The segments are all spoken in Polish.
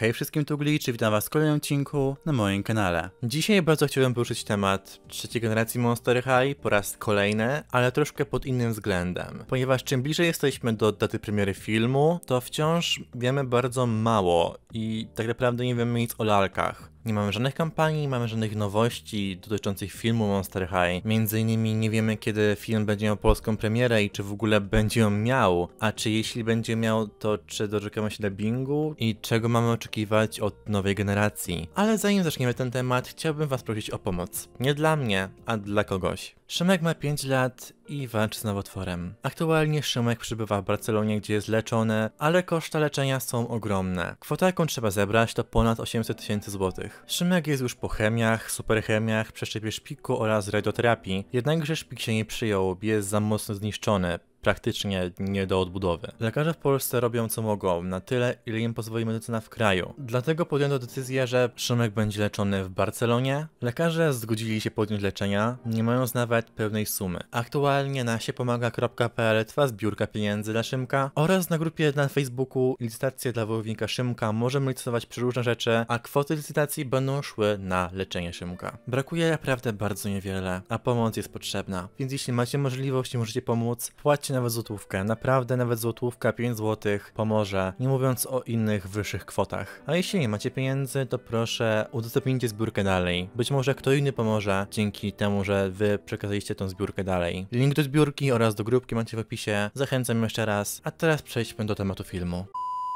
Hej wszystkim tu czy witam was w kolejnym odcinku na moim kanale. Dzisiaj bardzo chciałbym poruszyć temat trzeciej generacji Monster High po raz kolejny, ale troszkę pod innym względem. Ponieważ czym bliżej jesteśmy do daty premiery filmu, to wciąż wiemy bardzo mało i tak naprawdę nie wiemy nic o lalkach. Nie mamy żadnych kampanii, nie mamy żadnych nowości dotyczących filmu Monster High. Między innymi nie wiemy kiedy film będzie miał polską premierę i czy w ogóle będzie ją miał. A czy jeśli będzie miał, to czy doczekamy się dubbingu i czego mamy oczekiwać od nowej generacji. Ale zanim zaczniemy ten temat, chciałbym was prosić o pomoc. Nie dla mnie, a dla kogoś. Szymek ma 5 lat i walczy z nowotworem. Aktualnie Szymek przybywa w Barcelonie, gdzie jest leczony, ale koszta leczenia są ogromne. Kwota, jaką trzeba zebrać, to ponad 800 tysięcy złotych. Szymek jest już po chemiach, superchemiach, przeszczepie szpiku oraz radioterapii, jednakże szpik się nie przyjął, jest za mocno zniszczony praktycznie nie do odbudowy. Lekarze w Polsce robią co mogą, na tyle ile im pozwoli medycyna w kraju. Dlatego podjęto decyzję, że Szymek będzie leczony w Barcelonie. Lekarze zgodzili się podjąć leczenia, nie mając nawet pewnej sumy. Aktualnie na siepomaga.pl trwa zbiórka pieniędzy dla Szymka oraz na grupie na Facebooku licytacje dla wojownika Szymka. Możemy licytować różne rzeczy, a kwoty licytacji będą szły na leczenie Szymka. Brakuje naprawdę bardzo niewiele, a pomoc jest potrzebna. Więc jeśli macie możliwość i możecie pomóc, płacić Wystarczy nawet złotówkę, naprawdę nawet złotówka, 5 złotych pomoże, nie mówiąc o innych wyższych kwotach. A jeśli nie macie pieniędzy, to proszę udostępnijcie zbiórkę dalej. Być może kto inny pomoże dzięki temu, że wy przekazaliście tą zbiórkę dalej. Link do zbiórki oraz do grupki macie w opisie, zachęcam jeszcze raz, a teraz przejdźmy do tematu filmu.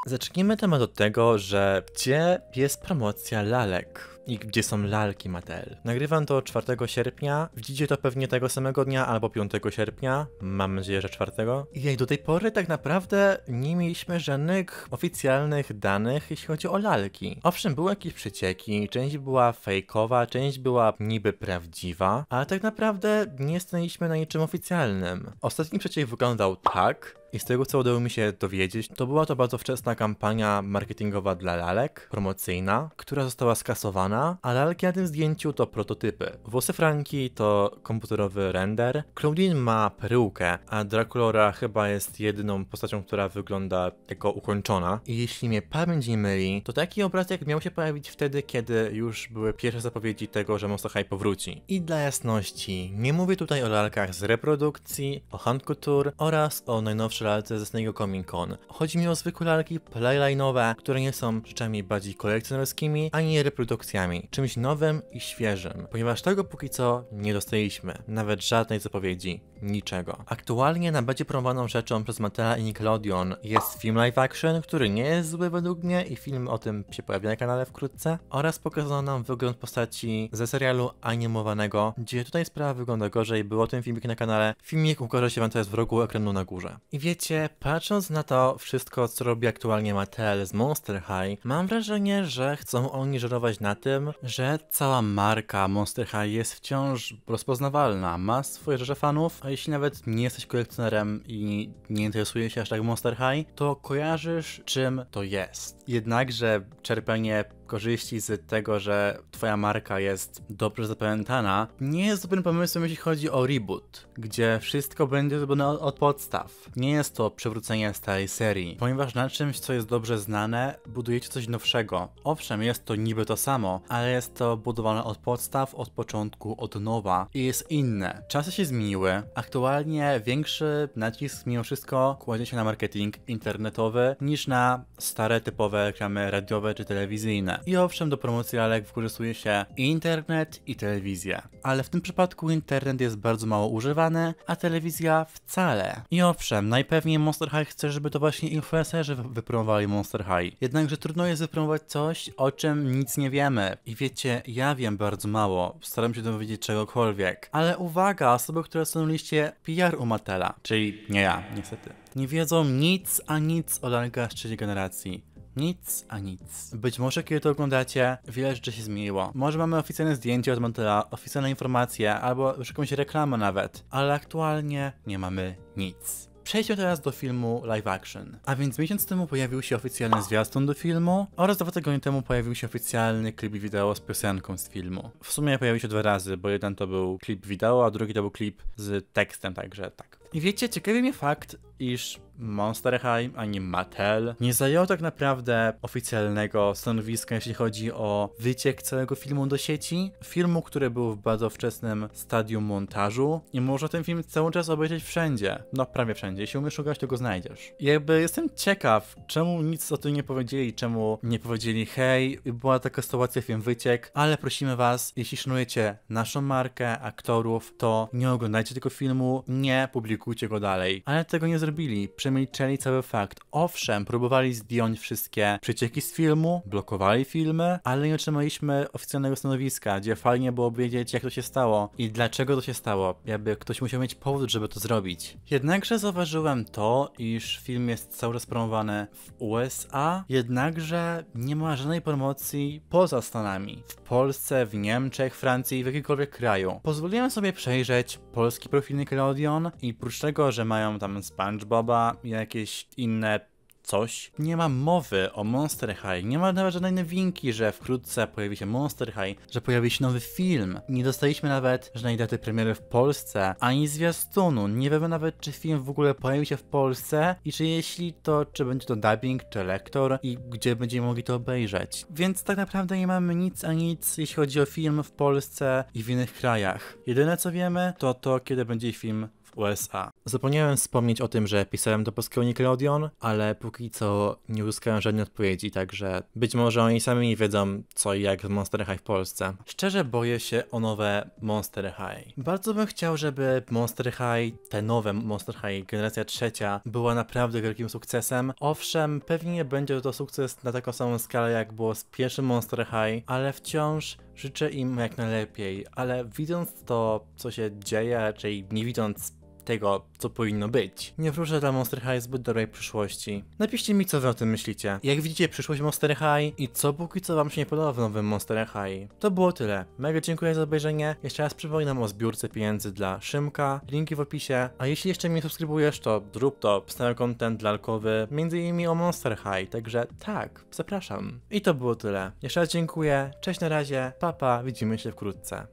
Zacznijmy temat od tego, że gdzie jest promocja lalek? i gdzie są lalki Mattel. Nagrywam to 4 sierpnia, widzicie to pewnie tego samego dnia albo 5 sierpnia, mam nadzieję, że 4. I do tej pory tak naprawdę nie mieliśmy żadnych oficjalnych danych, jeśli chodzi o lalki. Owszem, były jakieś przecieki, część była fejkowa, część była niby prawdziwa, ale tak naprawdę nie stanęliśmy na niczym oficjalnym. Ostatni przeciek wyglądał tak, i z tego co udało mi się dowiedzieć, to była to bardzo wczesna kampania marketingowa dla lalek, promocyjna, która została skasowana, a lalki na tym zdjęciu to prototypy. Włosy Franki to komputerowy render, Claudine ma perukę, a Draculora chyba jest jedyną postacią, która wygląda jako ukończona. I jeśli mnie pamięć nie myli, to taki obrazek miał się pojawić wtedy, kiedy już były pierwsze zapowiedzi tego, że Monster High powróci. I dla jasności, nie mówię tutaj o lalkach z reprodukcji, o handkutur oraz o najnowszych lalce ze Comic Con. Chodzi mi o zwykłe lalki playline'owe, które nie są rzeczami bardziej kolekcjonerskimi, ani reprodukcjami, czymś nowym i świeżym, ponieważ tego póki co nie dostaliśmy, nawet żadnej zapowiedzi, niczego. Aktualnie najbardziej promowaną rzeczą przez Matela i Nickelodeon jest film live action, który nie jest zły według mnie i film o tym się pojawi na kanale wkrótce, oraz pokazano nam wygląd postaci ze serialu animowanego, gdzie tutaj sprawa wygląda gorzej, był o tym filmik na kanale. Filmik ukaże się wam teraz w rogu ekranu na górze. I wie Wiecie, patrząc na to wszystko, co robi aktualnie Mattel z Monster High, mam wrażenie, że chcą oni żerować na tym, że cała marka Monster High jest wciąż rozpoznawalna, ma swoje rzesze fanów, a jeśli nawet nie jesteś kolekcjonerem i nie interesujesz się aż tak Monster High, to kojarzysz czym to jest. Jednakże czerpanie korzyści z tego, że twoja marka jest dobrze zapamiętana, nie jest dobrym pomysłem, jeśli chodzi o reboot, gdzie wszystko będzie zrobione od, od podstaw. Nie jest to przywrócenie starej serii, ponieważ na czymś, co jest dobrze znane, budujecie coś nowszego. Owszem, jest to niby to samo, ale jest to budowane od podstaw, od początku, od nowa i jest inne. Czasy się zmieniły, aktualnie większy nacisk mimo wszystko kładzie się na marketing internetowy niż na stare typowe reklamy radiowe czy telewizyjne. I owszem, do promocji lalek wykorzystuje się internet i telewizja. Ale w tym przypadku internet jest bardzo mało używany, a telewizja wcale. I owszem, najpewniej Monster High chce, żeby to właśnie influencerzy wypromowali Monster High. Jednakże trudno jest wypromować coś, o czym nic nie wiemy. I wiecie, ja wiem bardzo mało, staram się dowiedzieć czegokolwiek. Ale uwaga, osoby, które są liście PR u Matela, czyli nie ja, niestety. Nie wiedzą nic, a nic o lalkach trzeciej generacji. Nic a nic. Być może kiedy to oglądacie, wiele rzeczy się zmieniło. Może mamy oficjalne zdjęcie od Montela, oficjalne informacje, albo już jakąś reklamę nawet, ale aktualnie nie mamy nic. Przejdźmy teraz do filmu live action. A więc miesiąc temu pojawił się oficjalny zwiastun do filmu oraz dwa tygodnie temu pojawił się oficjalny klip wideo z piosenką z filmu. W sumie pojawił się dwa razy, bo jeden to był klip wideo, a drugi to był klip z tekstem, także tak. I Wiecie, ciekawy mnie fakt, iż Monster High ani Mattel nie zajęło tak naprawdę oficjalnego stanowiska, jeśli chodzi o wyciek całego filmu do sieci. Filmu, który był w bardzo wczesnym stadium montażu i można ten film cały czas obejrzeć wszędzie. No prawie wszędzie, jeśli umiesz szukać, to go znajdziesz. I jakby jestem ciekaw, czemu nic o tym nie powiedzieli, czemu nie powiedzieli hej, była taka sytuacja, film wyciek, ale prosimy was, jeśli szanujecie naszą markę, aktorów, to nie oglądajcie tego filmu, nie publikujcie szykujcie go dalej. Ale tego nie zrobili, przemilczeli cały fakt. Owszem, próbowali zdjąć wszystkie przecieki z filmu, blokowali filmy, ale nie otrzymaliśmy oficjalnego stanowiska, gdzie fajnie było wiedzieć jak to się stało i dlaczego to się stało, jakby ktoś musiał mieć powód, żeby to zrobić. Jednakże zauważyłem to, iż film jest cały czas promowany w USA, jednakże nie ma żadnej promocji poza Stanami. W Polsce, w Niemczech, Francji, i w jakikolwiek kraju. Pozwoliłem sobie przejrzeć polski profil Nickelodeon i Oprócz tego, że mają tam SpongeBoba i jakieś inne coś, nie ma mowy o Monster High, nie ma nawet żadnej nowinki, że wkrótce pojawi się Monster High, że pojawi się nowy film. Nie dostaliśmy nawet żadnej daty premiery w Polsce, ani zwiastunu. Nie wiemy nawet, czy film w ogóle pojawi się w Polsce i czy jeśli to, czy będzie to dubbing, czy lektor i gdzie będziemy mogli to obejrzeć. Więc tak naprawdę nie mamy nic a nic, jeśli chodzi o film w Polsce i w innych krajach. Jedyne co wiemy, to to, kiedy będzie film USA. Zapomniałem wspomnieć o tym, że pisałem do polskiego Nickelodeon, ale póki co nie uzyskałem żadnej odpowiedzi, także być może oni sami nie wiedzą co i jak w Monster High w Polsce. Szczerze boję się o nowe Monster High. Bardzo bym chciał, żeby Monster High, te nowe Monster High, generacja trzecia, była naprawdę wielkim sukcesem. Owszem, pewnie będzie to sukces na taką samą skalę jak było z pierwszym Monster High, ale wciąż życzę im jak najlepiej, ale widząc to, co się dzieje, czyli nie widząc tego, co powinno być. Nie wróżę dla Monster High zbyt dobrej przyszłości. Napiszcie mi, co wy o tym myślicie. Jak widzicie przyszłość Monster High i co póki co wam się nie podoba w nowym Monster High. To było tyle. Mega dziękuję za obejrzenie. Jeszcze raz przypominam o zbiórce pieniędzy dla Szymka. Linki w opisie. A jeśli jeszcze mnie subskrybujesz, to zrób to. Stały content dla Alkowy, między innymi o Monster High. Także tak, zapraszam. I to było tyle. Jeszcze raz dziękuję. Cześć na razie. Papa, pa. widzimy się wkrótce.